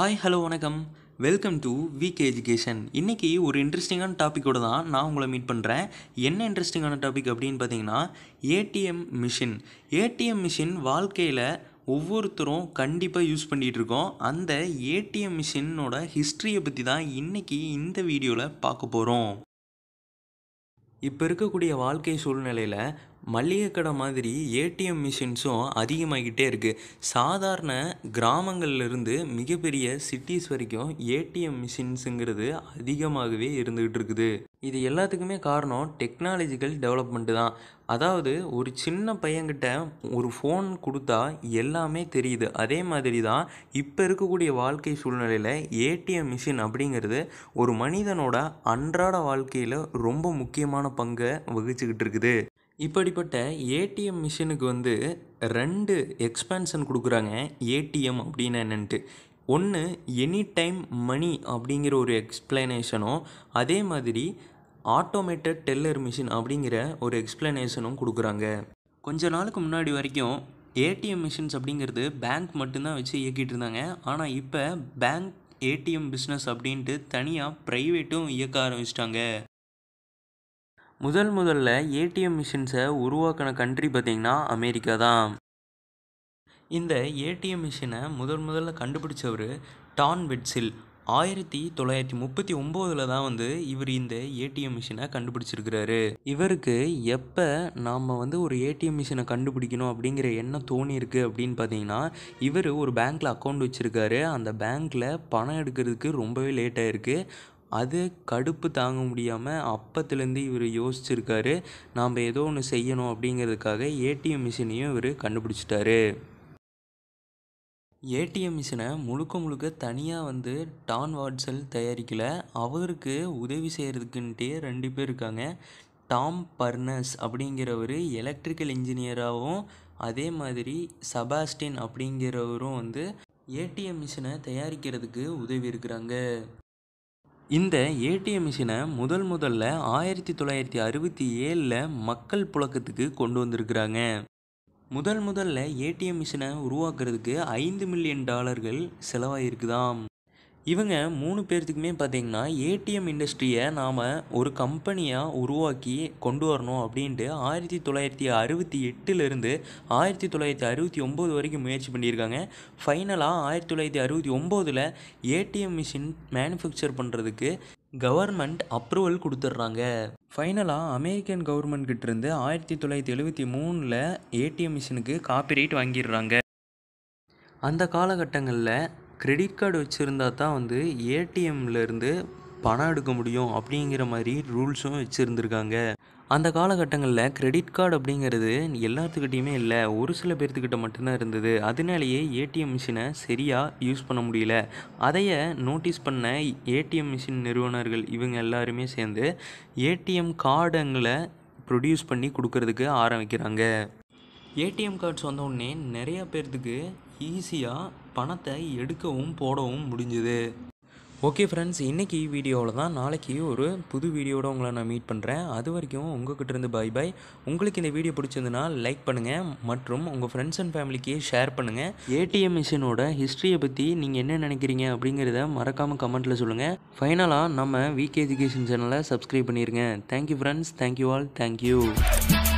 hi hello வணக்கம் welcome to VK education இன்றைக்கி ஒரு இன்ட்ரெஸ்டிங்கான டாப்பிக்கோடு தான் நான் உங்களை மீட் பண்ணுறேன் என்ன இன்ட்ரெஸ்டிங்கான டாபிக் அப்படின்னு பார்த்தீங்கன்னா ஏடிஎம் மிஷின் ஏடிஎம் மிஷின் வாழ்க்கையில் ஒவ்வொருத்தரும் கண்டிப்பாக யூஸ் பண்ணிகிட்டு இருக்கோம் அந்த ஏடிஎம் மிஷினோட ஹிஸ்ட்ரியை பற்றி தான் இன்றைக்கி இந்த வீடியோவில் பார்க்க போகிறோம் இப்போ இருக்கக்கூடிய வாழ்க்கை சூழ்நிலையில் மளிகை கடை மாதிரி ஏடிஎம் மிஷின்ஸும் அதிகமாகிட்டே இருக்குது சாதாரண கிராமங்கள்லேருந்து மிகப்பெரிய சிட்டிஸ் வரைக்கும் ஏடிஎம் மிஷின்ஸுங்கிறது அதிகமாகவே இருந்துக்கிட்டு இருக்குது இது எல்லாத்துக்குமே காரணம் டெக்னாலஜிக்கல் டெவலப்மெண்ட்டு தான் அதாவது ஒரு சின்ன பையன்கிட்ட ஒரு ஃபோன் கொடுத்தா எல்லாமே தெரியுது அதே மாதிரி தான் இப்போ இருக்கக்கூடிய வாழ்க்கை சூழ்நிலையில் ஏடிஎம் மிஷின் அப்படிங்கிறது ஒரு மனிதனோட அன்றாட வாழ்க்கையில் ரொம்ப முக்கியமான பங்கை வகிச்சுக்கிட்டு இருக்குது இப்படிப்பட்ட ஏடிஎம் மிஷினுக்கு வந்து ரெண்டு எக்ஸ்பேன்ஷன் கொடுக்குறாங்க ஏடிஎம் அப்படின்னு என்னன்ட்டு ஒன்று எனி டைம் மணி அப்படிங்கிற ஒரு எக்ஸ்பிளனேஷனும் அதே மாதிரி ஆட்டோமேட்டட் டெல்லர் மிஷின் அப்படிங்கிற ஒரு எக்ஸ்பிளனேஷனும் கொடுக்குறாங்க கொஞ்ச நாளுக்கு முன்னாடி வரைக்கும் ஏடிஎம் மிஷின்ஸ் அப்படிங்கிறது பேங்க் மட்டும்தான் வச்சு இயக்கிட்டு இருந்தாங்க ஆனால் இப்போ பேங்க் ஏடிஎம் பிஸ்னஸ் அப்படின்ட்டு தனியாக ப்ரைவேட்டும் இயக்க ஆரம்பிச்சிட்டாங்க முதல் முதல்ல ஏடிஎம் மிஷின்ஸை உருவாக்கின கண்ட்ரி பார்த்திங்கன்னா அமெரிக்கா தான் இந்த ஏடிஎம் மிஷினை முதல் முதல்ல கண்டுபிடிச்சவர் டான் பெட்ஸில் ஆயிரத்தி தொள்ளாயிரத்தி முப்பத்தி ஒம்போதில் தான் வந்து இவர் இந்த ஏடிஎம் மிஷினை கண்டுபிடிச்சிருக்கிறாரு இவருக்கு எப்போ நாம் வந்து ஒரு ஏடிஎம் மிஷினை கண்டுபிடிக்கணும் அப்படிங்கிற எண்ணம் தோணியிருக்கு அப்படின்னு பார்த்தீங்கன்னா இவர் ஒரு பேங்க்கில் அக்கௌண்ட் வச்சுருக்காரு அந்த பேங்க்கில் பணம் எடுக்கிறதுக்கு ரொம்பவே லேட்டாக இருக்குது அது கடுப்பு தாங்க முடியாமல் அப்பத்துலேருந்து இவர் யோசிச்சிருக்காரு நாம் ஏதோ ஒன்று செய்யணும் அப்படிங்கிறதுக்காக ஏடிஎம் மிஷினையும் இவர் கண்டுபிடிச்சிட்டாரு ஏடிஎம் மிஷினை முழுக்க முழுக்க தனியாக வந்து டான் வாட்சல் தயாரிக்கல அவருக்கு உதவி செய்கிறதுக்குன்ட்டே ரெண்டு பேர் இருக்காங்க டாம் பர்னஸ் அப்படிங்கிறவர் எலக்ட்ரிக்கல் இன்ஜினியராகவும் அதே மாதிரி சபாஸ்டின் அப்படிங்கிறவரும் வந்து ஏடிஎம் மிஷினை தயாரிக்கிறதுக்கு உதவி இருக்கிறாங்க இந்த ஏடிஎம் மிஷினை முதல் முதல்ல ஆயிரத்தி தொள்ளாயிரத்தி அறுபத்தி ஏழில் மக்கள் புழக்கத்துக்கு கொண்டு வந்திருக்கிறாங்க முதல் முதல்ல ஏடிஎம் மிஷினை உருவாக்குறதுக்கு ஐந்து மில்லியன் டாலர்கள் செலவாயிருக்குதாம் இவங்க மூணு பேர்த்துக்குமே பார்த்திங்கன்னா ஏடிஎம் இண்டஸ்ட்ரியை நாம் ஒரு கம்பெனியாக உருவாக்கி கொண்டு வரணும் அப்படின்ட்டு ஆயிரத்தி தொள்ளாயிரத்தி அறுபத்தி எட்டுலேருந்து ஆயிரத்தி தொள்ளாயிரத்தி அறுபத்தி ஒம்பது வரைக்கும் முயற்சி பண்ணியிருக்காங்க ஃபைனலாக ஆயிரத்தி தொள்ளாயிரத்தி அறுபத்தி ஒம்போதில் ஏடிஎம் மிஷின் மேனுஃபேக்சர் பண்ணுறதுக்கு கவர்மெண்ட் அப்ரூவல் கொடுத்துட்றாங்க ஃபைனலாக அமெரிக்கன் கவர்மெண்ட் கிட்டேருந்து ஆயிரத்தி தொள்ளாயிரத்தி எழுபத்தி மூணில் ஏடிஎம் மிஷினுக்கு காப்பிரைட் வாங்கிடுறாங்க அந்த காலகட்டங்களில் கிரெடிட் கார்டு வச்சுருந்தா தான் வந்து ஏடிஎம்லேருந்து பணம் எடுக்க முடியும் அப்படிங்கிற மாதிரி ரூல்ஸும் வச்சுருந்துருக்காங்க அந்த காலகட்டங்களில் கிரெடிட் கார்டு அப்படிங்கிறது எல்லாத்துக்கிட்டேயுமே இல்லை ஒரு சில பேர்த்துக்கிட்ட மட்டும்தான் இருந்தது அதனாலேயே ஏடிஎம் மிஷினை சரியாக யூஸ் பண்ண முடியல அதையை நோட்டீஸ் பண்ண ஏடிஎம் மிஷின் நிறுவனர்கள் இவங்க எல்லாருமே சேர்ந்து ஏடிஎம் கார்டுங்களை ப்ரொடியூஸ் பண்ணி கொடுக்கறதுக்கு ஆரம்பிக்கிறாங்க ஏடிஎம் கார்ட்ஸ் உடனே நிறையா பேர்த்துக்கு ஈஸியாக பணத்தை எடுக்கவும் போடவும் முடிஞ்சுது ஓகே ஃப்ரெண்ட்ஸ் இன்றைக்கி வீடியோவில் தான் நாளைக்கு ஒரு புது வீடியோட உங்களை நான் மீட் பண்ணுறேன் அது வரைக்கும் உங்கள் இருந்து பாய் பாய் உங்களுக்கு இந்த வீடியோ பிடிச்சிருந்துன்னா லைக் பண்ணுங்கள் மற்றும் உங்கள் ஃப்ரெண்ட்ஸ் அண்ட் ஃபேமிலிக்கு ஷேர் பண்ணுங்கள் ஏடிஎம் மிஷினோட ஹிஸ்ட்ரியை பற்றி நீங்கள் என்ன நினைக்கிறீங்க அப்படிங்கிறத மறக்காமல் கமெண்ட்டில் சொல்லுங்கள் ஃபைனலாக நம்ம விகே எஜுகேஷன் சேனலை சப்ஸ்கிரைப் பண்ணிடுங்க thank you friends thank you all thank you